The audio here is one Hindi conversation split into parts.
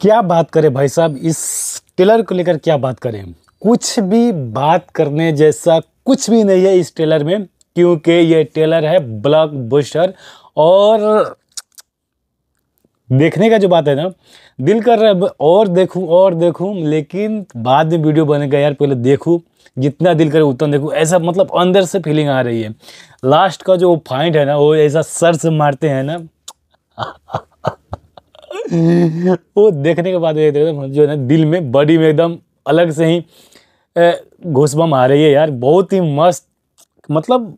क्या बात करें भाई साहब इस टेलर को लेकर क्या बात करें कुछ भी बात करने जैसा कुछ भी नहीं है इस टेलर में क्योंकि ये टेलर है ब्लॉक बुस्टर और देखने का जो बात है ना दिल कर रहा है और देखूं और देखूं लेकिन बाद में वीडियो बनेगा यार पहले देखूं जितना दिल करे उतना देखूं ऐसा मतलब अंदर से फीलिंग आ रही है लास्ट का जो फाइंड है ना वो ऐसा सर से मारते हैं ना वो देखने के बाद जो है ना दिल में बॉडी में एकदम अलग से ही घुसबम आ रही है यार बहुत ही मस्त मतलब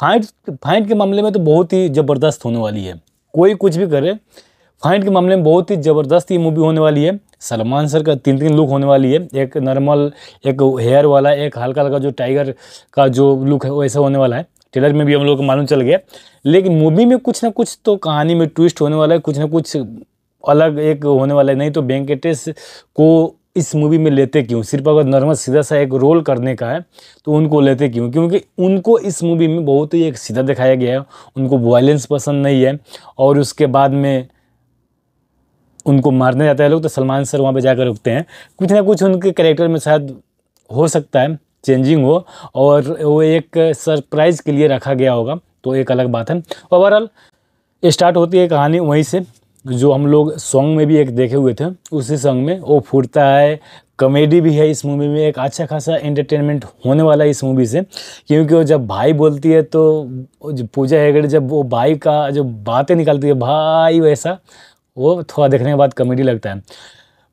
फाइट फाइट के मामले में तो बहुत ही ज़बरदस्त होने वाली है कोई कुछ भी करे फाइट के मामले में बहुत ही ज़बरदस्त ये मूवी होने वाली है सलमान सर का तीन तीन लुक होने वाली है एक नॉर्मल एक हेयर वाला एक हल्का हल्का जो टाइगर का जो लुक है वो ऐसा होने वाला है ट्रेलर में भी हम लोग को मालूम चल गया लेकिन मूवी में कुछ ना कुछ तो कहानी में ट्विस्ट होने वाला है कुछ ना कुछ अलग एक होने वाला है नहीं तो वेंकटेश को इस मूवी में लेते क्यों सिर्फ अगर नॉर्मल सीधा सा एक रोल करने का है तो उनको लेते क्यों क्योंकि उनको इस मूवी में बहुत ही एक सीधा दिखाया गया है उनको वायलेंस पसंद नहीं है और उसके बाद में उनको मारने जाता है लोग तो सलमान सर वहाँ पे जाकर रुकते हैं कुछ ना कुछ उनके करेक्टर में शायद हो सकता है चेंजिंग हो और वो एक सरप्राइज़ के लिए रखा गया होगा तो एक अलग बात है ओवरऑल स्टार्ट होती है कहानी वहीं से जो हम लोग सॉन्ग में भी एक देखे हुए थे उसी सॉन्ग में वो फूटता है कॉमेडी भी है इस मूवी में एक अच्छा खासा एंटरटेनमेंट होने वाला है इस मूवी से क्योंकि वो जब भाई बोलती है तो पूजा हेगड़े जब वो भाई का जो बातें निकालती है भाई वैसा वो थोड़ा देखने के बाद कॉमेडी लगता है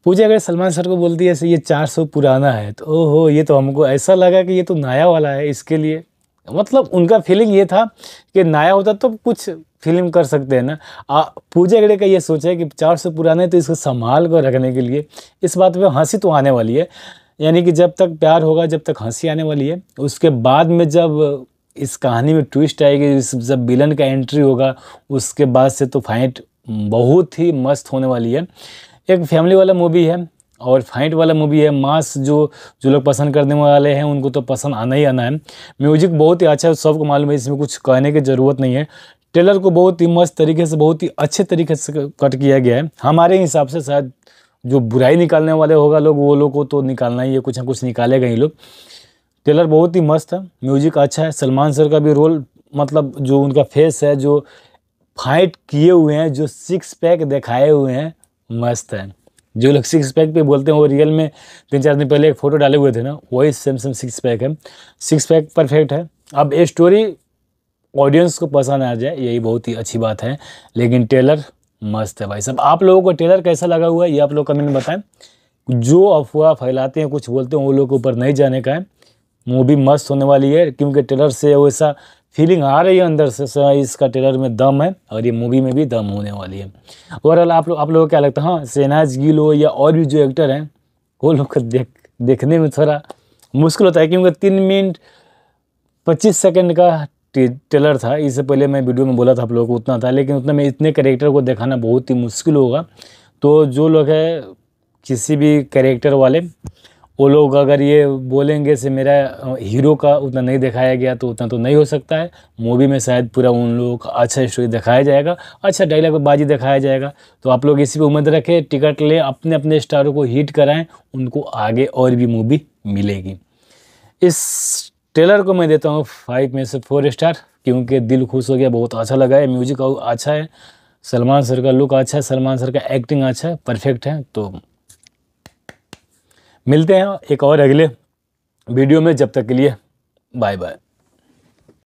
पूजा अगर सलमान सर को बोलती है ये चार सौ पुराना है तो ओहो ये तो हमको ऐसा लगा कि ये तो नया वाला है इसके लिए मतलब उनका फीलिंग ये था कि नया होता तो कुछ फिल्म कर सकते हैं ना आ, पूजा गड़े का ये सोच है कि चार सौ पुराने तो इसको संभाल कर रखने के लिए इस बात पर हंसी तो आने वाली है यानी कि जब तक प्यार होगा जब तक हंसी आने वाली है उसके बाद में जब इस कहानी में ट्विस्ट आएगी जब विलन का एंट्री होगा उसके बाद से तो फाइट बहुत ही मस्त होने वाली है एक फैमिली वाला मूवी है और फाइट वाला मूवी है मास जो जो लोग पसंद करने वाले हैं उनको तो पसंद आना ही आना है म्यूजिक बहुत ही अच्छा है सबको मालूम है इसमें कुछ कहने की ज़रूरत नहीं है टेलर को बहुत ही मस्त तरीके से बहुत ही अच्छे तरीके से कट किया गया है हमारे हिसाब से शायद जो बुराई निकालने वाले होगा लोग वो लोग को तो निकालना ही है कुछ ना कुछ निकालेगा ही लोग टेलर बहुत ही मस्त है म्यूजिक अच्छा है सलमान सर का भी रोल मतलब जो उनका फेस है जो फाइट किए हुए हैं जो सिक्स पैक दिखाए हुए हैं मस्त है जो लोग सिक्स पैक पे बोलते हैं वो रियल में तीन चार दिन पहले एक फ़ोटो डाले हुए थे ना वही सेम सेम सिक्स पैक है सिक्स पैक परफेक्ट है अब ये स्टोरी ऑडियंस को पसंद आ जाए यही बहुत ही अच्छी बात है लेकिन टेलर मस्त है भाई साहब आप लोगों को टेलर कैसा लगा हुआ है ये आप लोग कमेंट में बताएं जो अफवाह फैलाते हैं कुछ बोलते हैं वो लोग के ऊपर नहीं जाने का है मूवी मस्त होने वाली है क्योंकि टेलर से वैसा फीलिंग आ रही है अंदर से इसका टेलर में दम है और ये मूवी में भी दम होने वाली है ओवरऑल आप लोग आप लोगों को क्या लगता है हाँ सेनाज गिल हो या और भी जो एक्टर हैं वो लोग को देख देखने में थोड़ा मुश्किल होता है क्योंकि तीन मिनट पच्चीस सेकेंड का ट्रेलर था इससे पहले मैं वीडियो में बोला था आप लोगों को उतना था लेकिन उतना में इतने करेक्टर को दिखाना बहुत ही मुश्किल होगा तो जो लोग है किसी भी करेक्टर वाले वो लोग अगर ये बोलेंगे से मेरा हीरो का उतना नहीं दिखाया गया तो उतना तो नहीं हो सकता है मूवी में शायद पूरा उन लोगों का अच्छा स्टोरी दिखाया जाएगा अच्छा डायलॉग बाजी दिखाया जाएगा तो आप लोग इसी पे उम्मीद रखें टिकट लें अपने अपने स्टारों को हिट कराएं उनको आगे और भी मूवी मिलेगी इस ट्रेलर को मैं देता हूँ फाइव में से फोर स्टार क्योंकि दिल खुश हो गया बहुत अच्छा लगा है म्यूजिक अच्छा है सलमान सर का लुक अच्छा है सलमान सर का एक्टिंग अच्छा है परफेक्ट है तो मिलते हैं एक और अगले वीडियो में जब तक के लिए बाय बाय